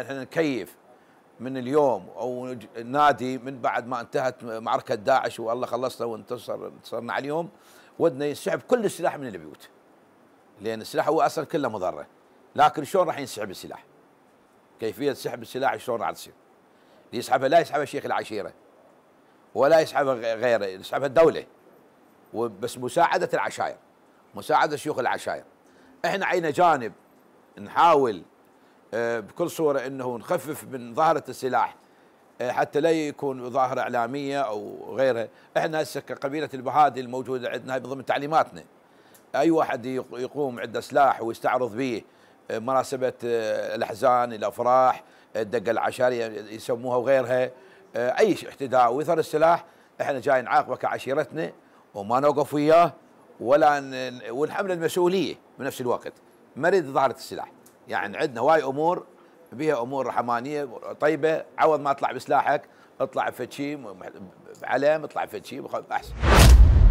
احنا نكيف من اليوم او نادي من بعد ما انتهت معركه داعش والله خلصنا وانتصر انتصرنا على اليوم ودنا ينسحب كل السلاح من البيوت لان السلاح هو اصلا كله مضره لكن شلون راح ينسحب السلاح؟ كيفيه سحب السلاح شلون راح تصير؟ يسحبها لا يسحبها شيخ العشيره ولا يسحبها غيره يسحبها الدوله بس مساعده العشائر مساعده شيوخ العشائر احنا عينا جانب نحاول آه، بكل صورة أنه نخفف من ظاهرة السلاح آه، حتى لا يكون ظاهرة إعلامية أو غيرها إحنا هسه كقبيلة البهادي الموجودة عندنا من ضمن تعليماتنا أي واحد يقوم عنده سلاح ويستعرض به آه، مناسبة الأحزان الأفراح الدقة العشرية يسموها وغيرها أي احتداء ويثر السلاح إحنا جاي نعاقبه كعشيرتنا وما نوقف وياه ولا ونحمل المسؤولية بنفس الوقت ما نريد ظاهرة السلاح يعني عندنا هواي امور بها امور رحمانيه طيبه عوض ما اطلع بسلاحك اطلع بفتشي بعلم اطلع بفتشي احسن